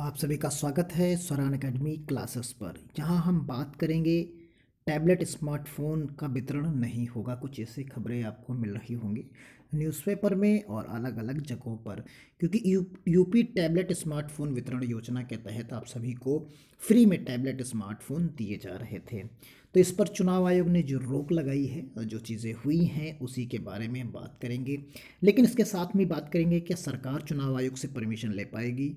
आप सभी का स्वागत है स्वरान अकेडमी क्लासेस पर जहां हम बात करेंगे टैबलेट स्मार्टफोन का वितरण नहीं होगा कुछ ऐसी खबरें आपको मिल रही होंगी न्यूज़पेपर में और अलग अलग जगहों पर क्योंकि यू यूपी टैबलेट स्मार्टफोन वितरण योजना के तहत आप सभी को फ्री में टैबलेट स्मार्टफोन दिए जा रहे थे तो इस पर चुनाव आयोग ने जो रोक लगाई है जो चीज़ें हुई हैं उसी के बारे में बात करेंगे लेकिन इसके साथ में बात करेंगे क्या सरकार चुनाव आयोग से परमिशन ले पाएगी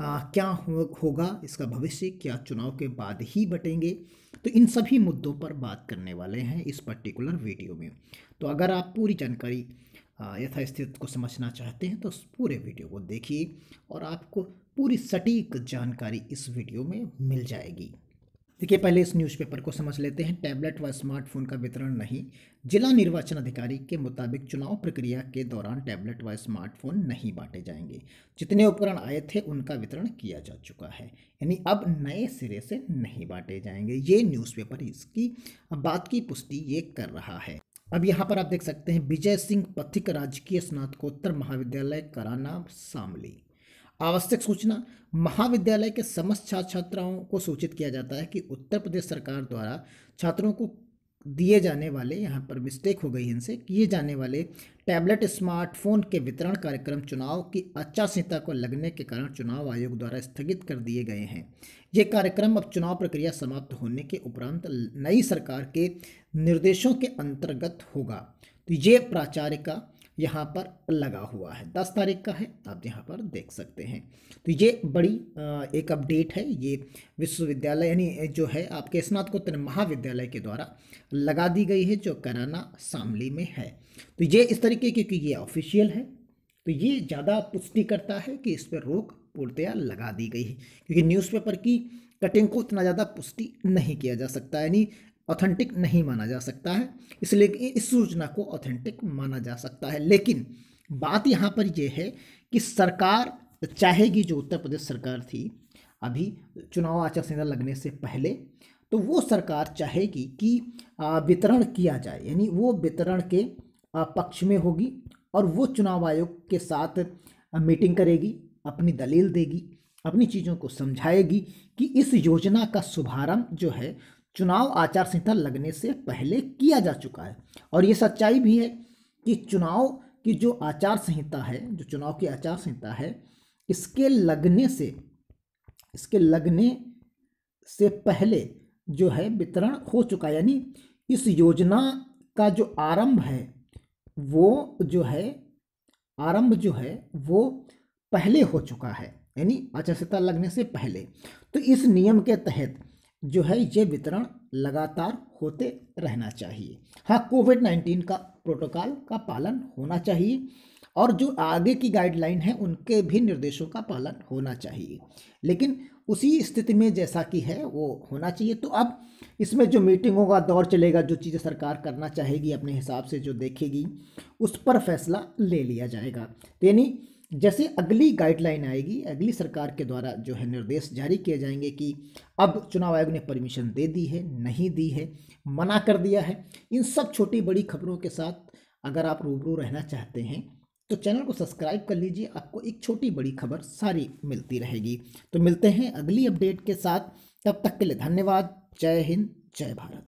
आ, क्या हो, होगा इसका भविष्य क्या चुनाव के बाद ही बटेंगे तो इन सभी मुद्दों पर बात करने वाले हैं इस पर्टिकुलर वीडियो में तो अगर आप पूरी जानकारी यथास्थित को समझना चाहते हैं तो पूरे वीडियो को देखिए और आपको पूरी सटीक जानकारी इस वीडियो में मिल जाएगी देखिए पहले इस न्यूज़पेपर को समझ लेते हैं टैबलेट व स्मार्टफोन का वितरण नहीं जिला निर्वाचन अधिकारी के मुताबिक चुनाव प्रक्रिया के दौरान टैबलेट व स्मार्टफोन नहीं बांटे जाएंगे जितने उपकरण आए थे उनका वितरण किया जा चुका है यानी अब नए सिरे से नहीं बांटे जाएंगे ये न्यूज़पेपर इसकी बात की पुष्टि ये कर रहा है अब यहाँ पर आप देख सकते हैं विजय सिंह पथिक राजकीय स्नातकोत्तर महाविद्यालय कराना शामली आवश्यक सूचना महाविद्यालय के समस्त छात्र छात्राओं को सूचित किया जाता है कि उत्तर प्रदेश सरकार द्वारा छात्रों को दिए जाने वाले यहाँ पर मिस्टेक हो गई इनसे किए जाने वाले टैबलेट स्मार्टफोन के वितरण कार्यक्रम चुनाव की आचार संहिता को लगने के कारण चुनाव आयोग द्वारा स्थगित कर दिए गए हैं ये कार्यक्रम अब चुनाव प्रक्रिया समाप्त होने के उपरांत नई सरकार के निर्देशों के अंतर्गत होगा तो ये प्राचार्य का यहाँ पर लगा हुआ है दस तारीख का है तो आप यहाँ पर देख सकते हैं तो ये बड़ी एक अपडेट है ये विश्वविद्यालय यानी जो है आपके स्नातकोत्तर महाविद्यालय के द्वारा लगा दी गई है जो कराना शामली में है तो ये इस तरीके क्योंकि ये ऑफिशियल है तो ये ज़्यादा पुष्टि करता है कि इस पर रोक पूर्णतया लगा दी गई है क्योंकि न्यूज़पेपर की कटिंग को इतना ज़्यादा पुष्टि नहीं किया जा सकता यानी ऑथेंटिक नहीं माना जा सकता है इसलिए इस सूचना को ऑथेंटिक माना जा सकता है लेकिन बात यहाँ पर यह है कि सरकार चाहेगी जो उत्तर प्रदेश सरकार थी अभी चुनाव आचार संहिता लगने से पहले तो वो सरकार चाहेगी कि वितरण किया जाए यानी वो वितरण के पक्ष में होगी और वो चुनाव आयोग के साथ मीटिंग करेगी अपनी दलील देगी अपनी चीज़ों को समझाएगी कि इस योजना का शुभारंभ जो है चुनाव आचार संहिता लगने से पहले किया जा चुका है और ये सच्चाई भी है कि चुनाव की जो आचार संहिता है जो चुनाव की आचार संहिता है इसके लगने से इसके लगने से पहले जो है वितरण हो चुका यानी इस योजना का जो आरंभ है वो जो है आरंभ जो है वो पहले हो चुका है यानी आचार संहिता लगने से पहले तो इस नियम के तहत जो है ये वितरण लगातार होते रहना चाहिए हाँ कोविड नाइन्टीन का प्रोटोकॉल का पालन होना चाहिए और जो आगे की गाइडलाइन है उनके भी निर्देशों का पालन होना चाहिए लेकिन उसी स्थिति में जैसा कि है वो होना चाहिए तो अब इसमें जो मीटिंगों का दौर चलेगा जो चीज़ें सरकार करना चाहेगी अपने हिसाब से जो देखेगी उस पर फैसला ले लिया जाएगा तो यानी जैसे अगली गाइडलाइन आएगी अगली सरकार के द्वारा जो है निर्देश जारी किए जाएंगे कि अब चुनाव आयोग ने परमिशन दे दी है नहीं दी है मना कर दिया है इन सब छोटी बड़ी खबरों के साथ अगर आप रूबरू रहना चाहते हैं तो चैनल को सब्सक्राइब कर लीजिए आपको एक छोटी बड़ी खबर सारी मिलती रहेगी तो मिलते हैं अगली अपडेट के साथ तब तक के लिए धन्यवाद जय हिंद जय भारत